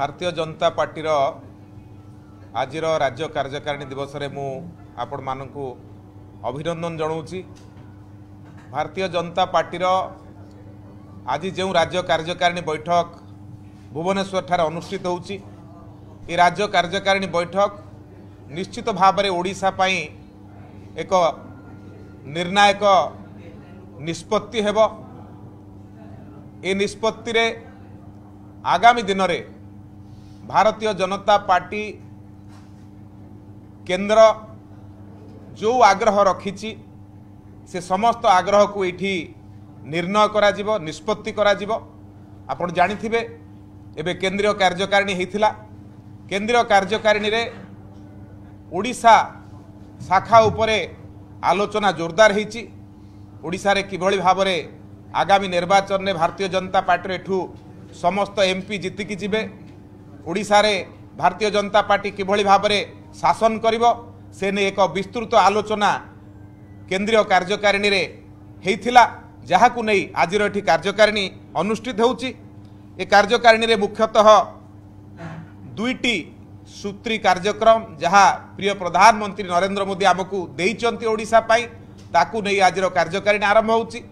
ଭାରତୀୟ ଜନତା ପାର୍ଟିର ଆଜିର ରାଜ୍ୟ କାର୍ଯ୍ୟକାରିଣୀ ଦିବସରେ ମୁଁ ଆପଣମାନଙ୍କୁ ଅଭିନନ୍ଦନ ଜଣାଉଛି ଭାରତୀୟ ଜନତା ପାର୍ଟିର ଆଜି ଯେଉଁ ରାଜ୍ୟ କାର୍ଯ୍ୟକାରିଣୀ ବୈଠକ ଭୁବନେଶ୍ୱରଠାରେ ଅନୁଷ୍ଠିତ ହେଉଛି ଏ ରାଜ୍ୟ କାର୍ଯ୍ୟକାରିଣୀ ବୈଠକ ନିଶ୍ଚିତ ଭାବରେ ଓଡ଼ିଶା ପାଇଁ ଏକ ନିର୍ଣ୍ଣାୟକ ନିଷ୍ପତ୍ତି ହେବ ଏ ନିଷ୍ପତ୍ତିରେ ଆଗାମୀ ଦିନରେ ଭାରତୀୟ ଜନତା ପାର୍ଟି କେନ୍ଦ୍ର ଯେଉଁ ଆଗ୍ରହ ରଖିଛି ସେ ସମସ୍ତ ଆଗ୍ରହକୁ ଏଇଠି ନିର୍ଣ୍ଣୟ କରାଯିବ ନିଷ୍ପତ୍ତି କରାଯିବ ଆପଣ ଜାଣିଥିବେ ଏବେ କେନ୍ଦ୍ରୀୟ କାର୍ଯ୍ୟକାରିଣୀ ହୋଇଥିଲା କେନ୍ଦ୍ରୀୟ କାର୍ଯ୍ୟକାରିଣୀରେ ଓଡ଼ିଶା ଶାଖା ଉପରେ ଆଲୋଚନା ଜୋରଦାର ହୋଇଛି ଓଡ଼ିଶାରେ କିଭଳି ଭାବରେ ଆଗାମୀ ନିର୍ବାଚନରେ ଭାରତୀୟ ଜନତା ପାର୍ଟିରେ ଏଠୁ ସମସ୍ତ ଏମ୍ ପି ଜିତିକି ଯିବେ ଓଡ଼ିଶାରେ ଭାରତୀୟ ଜନତା ପାର୍ଟି କିଭଳି ଭାବରେ ଶାସନ କରିବ ସେ ନେଇ ଏକ ବିସ୍ତୃତ ଆଲୋଚନା କେନ୍ଦ୍ରୀୟ କାର୍ଯ୍ୟକାରିଣୀରେ ହୋଇଥିଲା ଯାହାକୁ ନେଇ ଆଜିର ଏଠି କାର୍ଯ୍ୟକାରିଣୀ ଅନୁଷ୍ଠିତ ହେଉଛି ଏ କାର୍ଯ୍ୟକାରିଣୀରେ ମୁଖ୍ୟତଃ ଦୁଇଟି ସୂତ୍ରୀ କାର୍ଯ୍ୟକ୍ରମ ଯାହା ପ୍ରିୟ ପ୍ରଧାନମନ୍ତ୍ରୀ ନରେନ୍ଦ୍ର ମୋଦି ଆମକୁ ଦେଇଛନ୍ତି ଓଡ଼ିଶା ପାଇଁ ତାକୁ ନେଇ ଆଜିର କାର୍ଯ୍ୟକାରିଣୀ ଆରମ୍ଭ ହେଉଛି